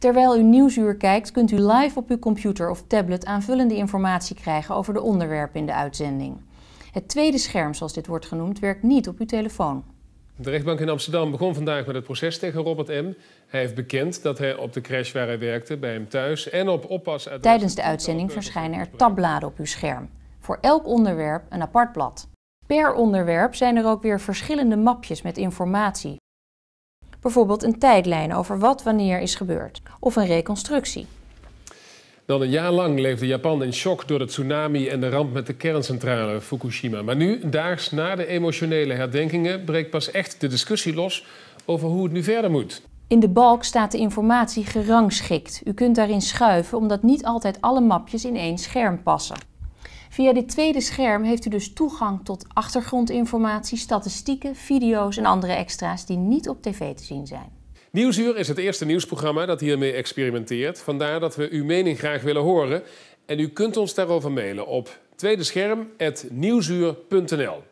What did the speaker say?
Terwijl u Nieuwsuur kijkt, kunt u live op uw computer of tablet aanvullende informatie krijgen over de onderwerpen in de uitzending. Het tweede scherm, zoals dit wordt genoemd, werkt niet op uw telefoon. De rechtbank in Amsterdam begon vandaag met het proces tegen Robert M. Hij heeft bekend dat hij op de crash waar hij werkte, bij hem thuis en op oppas... Tijdens de uitzending verschijnen er tabbladen op uw scherm. Voor elk onderwerp een apart blad. Per onderwerp zijn er ook weer verschillende mapjes met informatie, Bijvoorbeeld een tijdlijn over wat wanneer is gebeurd. Of een reconstructie. Dan een jaar lang leefde Japan in shock door de tsunami en de ramp met de kerncentrale Fukushima. Maar nu, daags na de emotionele herdenkingen, breekt pas echt de discussie los over hoe het nu verder moet. In de balk staat de informatie gerangschikt. U kunt daarin schuiven omdat niet altijd alle mapjes in één scherm passen. Via dit tweede scherm heeft u dus toegang tot achtergrondinformatie, statistieken, video's en andere extra's die niet op tv te zien zijn. Nieuwsuur is het eerste nieuwsprogramma dat hiermee experimenteert. Vandaar dat we uw mening graag willen horen. En u kunt ons daarover mailen op tweedescherm.nieuwsuur.nl.